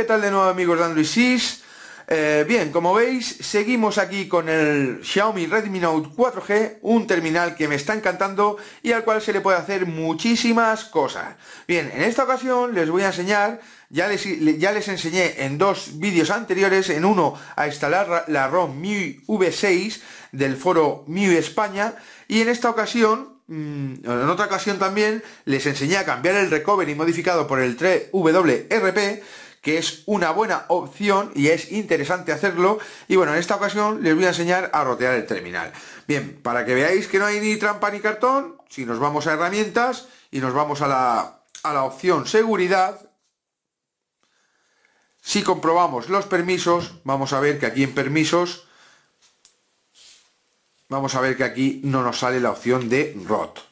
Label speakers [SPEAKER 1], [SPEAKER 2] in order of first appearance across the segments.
[SPEAKER 1] ¿qué tal de nuevo amigos de Android 6? Eh, bien, como veis, seguimos aquí con el Xiaomi Redmi Note 4G, un terminal que me está encantando y al cual se le puede hacer muchísimas cosas. Bien, en esta ocasión les voy a enseñar, ya les, ya les enseñé en dos vídeos anteriores, en uno a instalar la ROM MIUI V6 del foro MIUI España y en esta ocasión mm, en otra ocasión también les enseñé a cambiar el recovery modificado por el 3WRP que es una buena opción y es interesante hacerlo. Y bueno, en esta ocasión les voy a enseñar a rotear el terminal. Bien, para que veáis que no hay ni trampa ni cartón, si nos vamos a herramientas y nos vamos a la, a la opción seguridad, si comprobamos los permisos, vamos a ver que aquí en permisos, vamos a ver que aquí no nos sale la opción de ROT.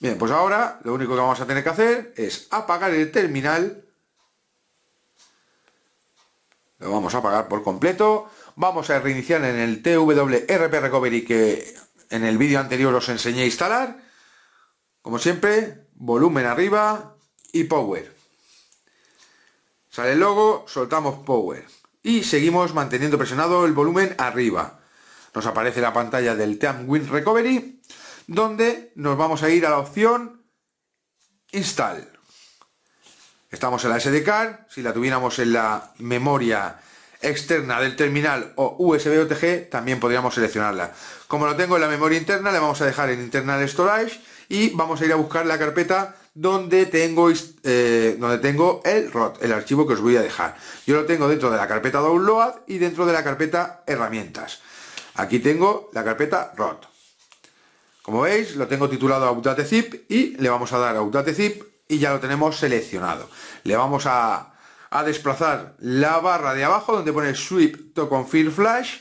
[SPEAKER 1] Bien, pues ahora lo único que vamos a tener que hacer es apagar el terminal. Lo vamos a apagar por completo. Vamos a reiniciar en el TWRP Recovery que en el vídeo anterior os enseñé a instalar. Como siempre, volumen arriba y power. Sale el logo, soltamos power. Y seguimos manteniendo presionado el volumen arriba. Nos aparece la pantalla del TAM Win Recovery donde nos vamos a ir a la opción Install. Estamos en la SD card si la tuviéramos en la memoria externa del terminal o USB OTG, también podríamos seleccionarla. Como lo tengo en la memoria interna, le vamos a dejar en Internal Storage y vamos a ir a buscar la carpeta donde tengo, eh, donde tengo el ROT, el archivo que os voy a dejar. Yo lo tengo dentro de la carpeta Download y dentro de la carpeta Herramientas. Aquí tengo la carpeta ROT. Como veis, lo tengo titulado Autate Zip y le vamos a dar Update Zip y ya lo tenemos seleccionado. Le vamos a, desplazar la barra de abajo donde pone Sweep to Confirm Flash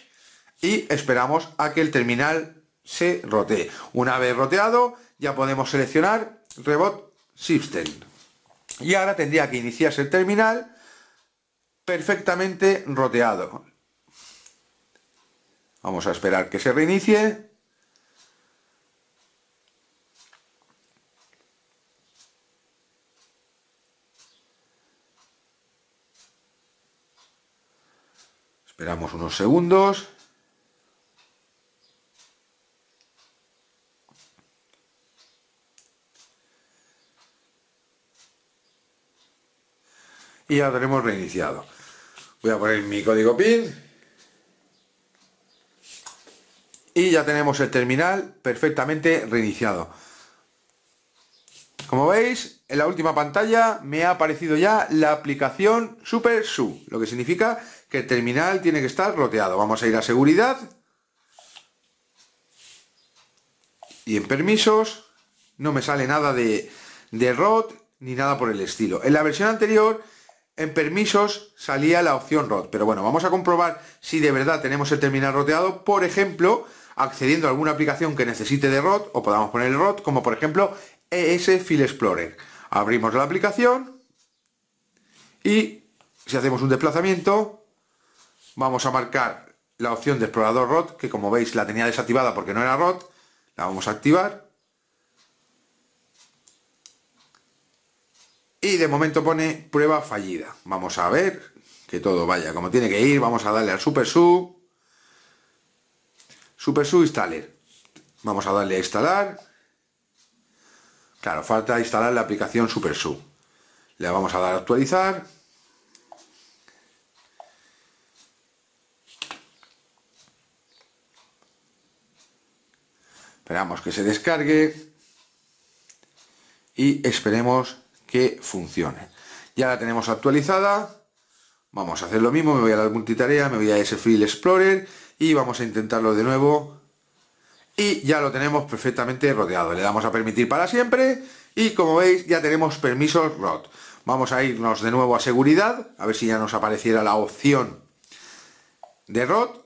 [SPEAKER 1] y esperamos a que el terminal se rotee. Una vez roteado, ya podemos seleccionar Rebot System. Y ahora tendría que iniciarse el terminal perfectamente roteado. Vamos a esperar que se reinicie. Esperamos unos segundos. Y ya tenemos reiniciado. Voy a poner mi código PIN. Y ya tenemos el terminal perfectamente reiniciado. Como veis, en la última pantalla me ha aparecido ya la aplicación SuperSU, lo que significa que el terminal tiene que estar roteado. Vamos a ir a seguridad y en permisos no me sale nada de, de ROT ni nada por el estilo. En la versión anterior en permisos salía la opción ROT, pero bueno, vamos a comprobar si de verdad tenemos el terminal roteado, por ejemplo, accediendo a alguna aplicación que necesite de ROT o podamos poner el ROT, como por ejemplo ES File Explorer. Abrimos la aplicación y si hacemos un desplazamiento, vamos a marcar la opción de explorador ROT, que como veis la tenía desactivada porque no era ROT, la vamos a activar. Y de momento pone prueba fallida. Vamos a ver que todo vaya como tiene que ir. Vamos a darle al Super Su. Super Installer. Vamos a darle a instalar. Claro, falta instalar la aplicación Super Le vamos a dar a actualizar. Esperamos que se descargue y esperemos que funcione. Ya la tenemos actualizada. Vamos a hacer lo mismo, me voy a la multitarea, me voy a ese File Explorer y vamos a intentarlo de nuevo. Y ya lo tenemos perfectamente rodeado. Le damos a permitir para siempre y como veis ya tenemos permisos ROT. Vamos a irnos de nuevo a seguridad, a ver si ya nos apareciera la opción de ROT,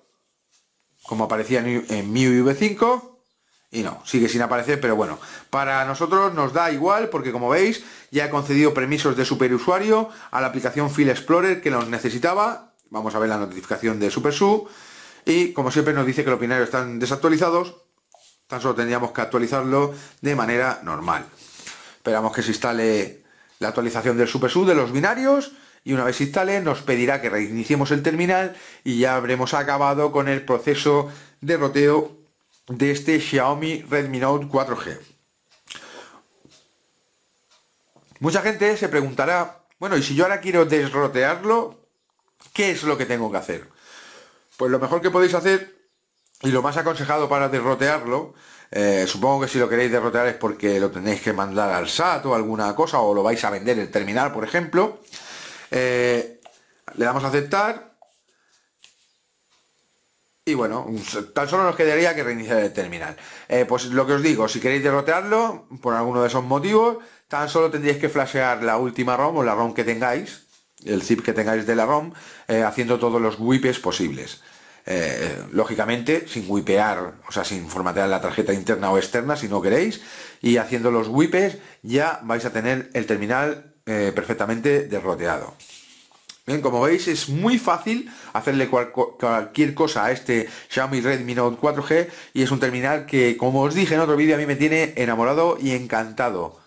[SPEAKER 1] como aparecía en MIUI V5. Y no, sigue sin aparecer, pero bueno, para nosotros nos da igual porque como veis ya he concedido permisos de superusuario a la aplicación File Explorer que nos necesitaba. Vamos a ver la notificación de SuperSU. Y como siempre nos dice que los binarios están desactualizados, tan solo tendríamos que actualizarlo de manera normal. Esperamos que se instale la actualización del SuperSU de los binarios y una vez se instale nos pedirá que reiniciemos el terminal y ya habremos acabado con el proceso de roteo de este Xiaomi Redmi Note 4G. Mucha gente se preguntará, bueno, y si yo ahora quiero desrotearlo, ¿qué es lo que tengo que hacer? Pues lo mejor que podéis hacer y lo más aconsejado para derrotearlo, eh, supongo que si lo queréis derrotear es porque lo tenéis que mandar al SAT o alguna cosa, o lo vais a vender el terminal, por ejemplo. Eh, le damos a aceptar y bueno, tan solo nos quedaría que reiniciar el terminal. Eh, pues lo que os digo, si queréis derrotearlo, por alguno de esos motivos, tan solo tendríais que flashear la última ROM o la ROM que tengáis, el zip que tengáis de la ROM, eh, haciendo todos los wipes posibles. Eh, lógicamente, sin wipear, o sea, sin formatear la tarjeta interna o externa, si no queréis, y haciendo los wipes ya vais a tener el terminal perfectamente derroteado. Bien, como veis es muy fácil hacerle cualquier cosa a este Xiaomi Redmi Note 4G y es un terminal que como os dije en otro vídeo a mí me tiene enamorado y encantado.